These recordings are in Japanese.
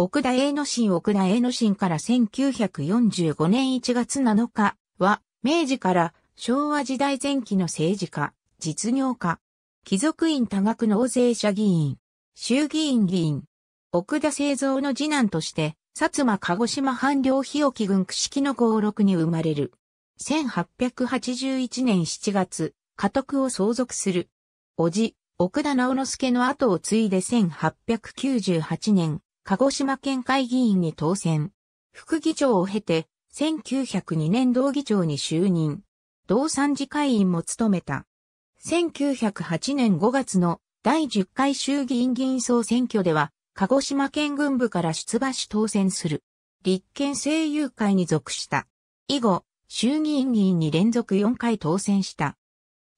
奥田栄之進奥田栄之進から1945年1月7日は、明治から昭和時代前期の政治家、実業家、貴族院多額納税者議員、衆議院議員、奥田製造の次男として、薩摩鹿児島藩領日置軍区式の合六に生まれる。1881年7月、家督を相続する。叔父、奥田直之助の後を継いで1898年、鹿児島県会議員に当選。副議長を経て、1902年同議長に就任。同参事会員も務めた。1908年5月の第10回衆議院議員総選挙では、鹿児島県軍部から出馬し当選する。立憲政友会に属した。以後、衆議院議員に連続4回当選した。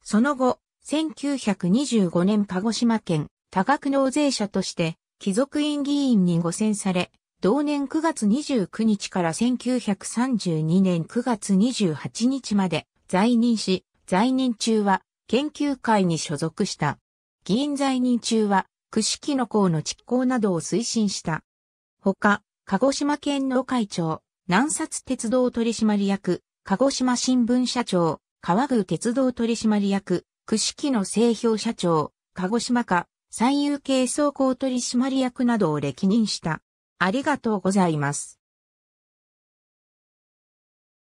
その後、1925年鹿児島県多額納税者として貴族院議員に誤選され、同年9月29日から1932年9月28日まで在任し、在任中は研究会に所属した。議員在任中は、串木の校の実行などを推進した。ほか、鹿児島県の会長、南札鉄道取締役、鹿児島新聞社長、川具鉄道取締役、串木の製氷社長、鹿児島課、最優系総合取締役などを歴任した。ありがとうございます。